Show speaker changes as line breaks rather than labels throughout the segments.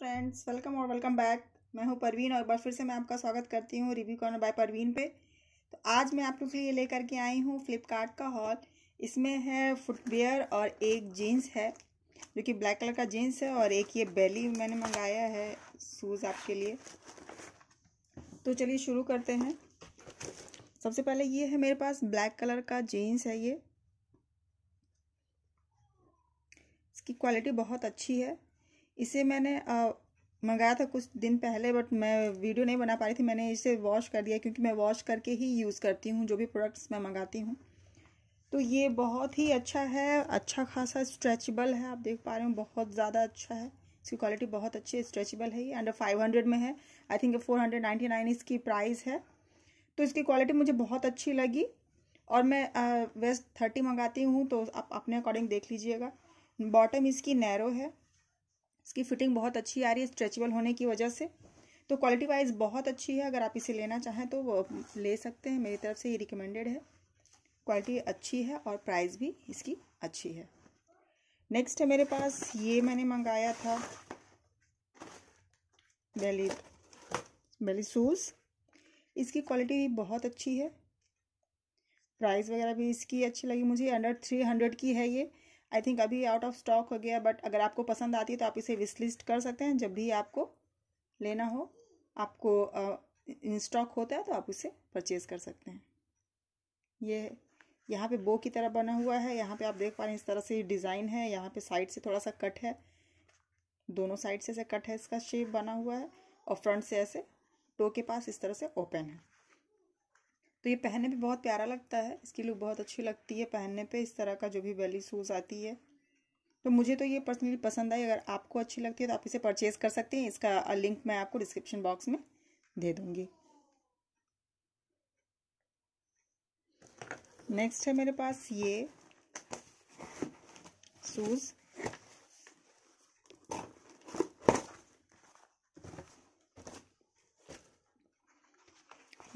friends welcome और welcome back मैं हूं परवीन और बार फिर से मैं आपका स्वागत करती हूं रिव्यू कॉर्नर बाय परवीन पे तो आज मैं आप लोग के लिए लेकर के आई हूं फ्लिपकार्ट का हॉल इसमें है फुटवेयर और एक जीन्स है जो कि ब्लैक कलर का जीन्स है और एक ये बेली मैंने मंगाया है शूज़ आपके लिए तो चलिए शुरू करते हैं सबसे पहले ये है मेरे पास ब्लैक कलर का जीन्स है ये इसकी क्वालिटी बहुत अच्छी है इसे मैंने मंगाया था कुछ दिन पहले बट मैं वीडियो नहीं बना पा रही थी मैंने इसे वॉश कर दिया क्योंकि मैं वॉश करके ही यूज़ करती हूँ जो भी प्रोडक्ट्स मैं मंगाती हूँ तो ये बहुत ही अच्छा है अच्छा खासा स्ट्रेचबल है आप देख पा रहे हो बहुत ज़्यादा अच्छा है इसकी क्वालिटी बहुत अच्छी है स्ट्रेचबल है ये अंडर फाइव हंड्रेड में है I think four hundred ninety nine इसकी प्राइस है तो इसकी क्वालिटी मुझे बहुत अच्छी लगी और मैं वेस्ट थर्टी मंगाती हूँ तो आप अपने अकॉर्डिंग देख लीजिएगा बॉटम इसकी नैरो है इसकी फिटिंग बहुत अच्छी आ रही है स्ट्रेचबल होने की वजह से तो क्वालिटी वाइज बहुत अच्छी है अगर आप इसे लेना चाहें तो ले सकते हैं मेरी तरफ से ये रिकमेंडेड है क्वालिटी अच्छी है और प्राइस भी इसकी अच्छी है नेक्स्ट है मेरे पास ये मैंने मंगाया था बेली बेली सूज इसकी क्वालिटी भी बहुत अच्छी है प्राइस वगैरह भी इसकी अच्छी लगी मुझे अंडर थ्री हंड्रेड की है ये आई थिंक अभी आउट ऑफ स्टॉक हो गया बट अगर आपको पसंद आती है तो आप इसे विस्लिस्ट कर सकते हैं जब भी आपको लेना हो आपको इन स्टॉक होता है तो आप उसे परचेज़ कर सकते हैं ये यहाँ पे बो की तरह बना हुआ है यहाँ पे आप देख पा रहे हैं इस तरह से डिज़ाइन है यहाँ पे साइड से थोड़ा सा कट है दोनों साइड से ऐसे कट है इसका शेप बना हुआ है और फ्रंट से ऐसे टो के पास इस तरह से ओपन है तो ये पहनने पे बहुत प्यारा लगता है इसकी लुक बहुत अच्छी लगती है पहनने पे इस तरह का जो भी वैली सूज आती है तो मुझे तो ये पर्सनली पसंद आई अगर आपको अच्छी लगती है तो आप इसे परचेज़ कर सकते हैं इसका लिंक मैं आपको डिस्क्रिप्शन बॉक्स में दे दूँगी नेक्स्ट है मेरे पास ये सूज़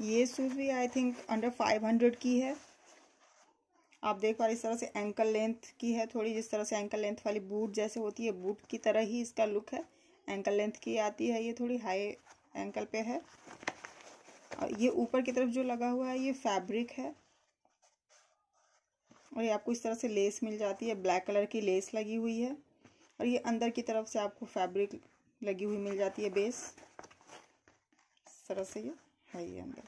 ये सूट भी I think under five hundred की है आप देख पा रहे इस तरह से एंकल लेंथ की है थोड़ी जिस तरह से एंकल लेंथ वाली बूट जैसे होती है बूट की तरह ही इसका लुक है एंकल लेंथ की आती है ये थोड़ी हाई एंकल पे है और ये ऊपर की तरफ जो लगा हुआ है ये फैब्रिक है और ये आपको इस तरह से लेस मिल जाती है ब्लैक कलर की लेस लगी हुई है और ये अंदर की तरफ से आपको फैब्रिक लगी हुई मिल जाती है बेस इस तरह से ये है ये अंदर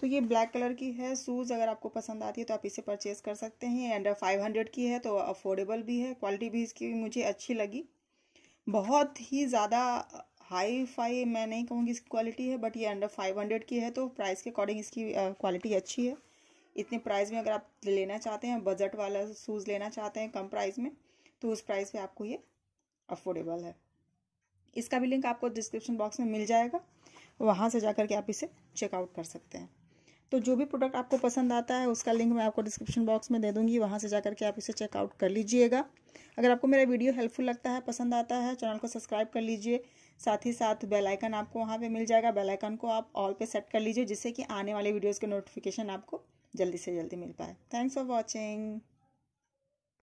तो ये ब्लैक कलर की है शूज़ अगर आपको पसंद आती है तो आप इसे परचेज़ कर सकते हैं अंडर फाइव हंड्रेड की है तो अफोर्डेबल भी है क्वालिटी भी इसकी मुझे अच्छी लगी बहुत ही ज़्यादा हाई फाई मैं नहीं कहूँगी इसकी क्वालिटी है बट ये अंडर फाइव हंड्रेड की है तो प्राइस के अकॉर्डिंग इसकी क्वालिटी अच्छी है इतने प्राइस में अगर आप लेना चाहते हैं बजट वाला शूज़ लेना चाहते हैं कम प्राइस में तो उस प्राइस पर आपको ये अफोर्डेबल है इसका भी लिंक आपको डिस्क्रिप्शन बॉक्स में मिल जाएगा वहाँ से जा करके आप इसे चेकआउट कर सकते हैं तो जो भी प्रोडक्ट आपको पसंद आता है उसका लिंक मैं आपको डिस्क्रिप्शन बॉक्स में दे दूँगी वहाँ से जा करके आप इसे चेकआउट कर लीजिएगा अगर आपको मेरा वीडियो हेल्पफुल लगता है पसंद आता है चैनल को सब्सक्राइब कर लीजिए साथ ही साथ बेल आइकन आपको वहाँ पे मिल जाएगा बेल आइकन को आप ऑल पे सेट कर लीजिए जिससे कि आने वाले वीडियोस के नोटिफिकेशन आपको जल्दी से जल्दी मिल पाए थैंक्स फॉर वॉचिंग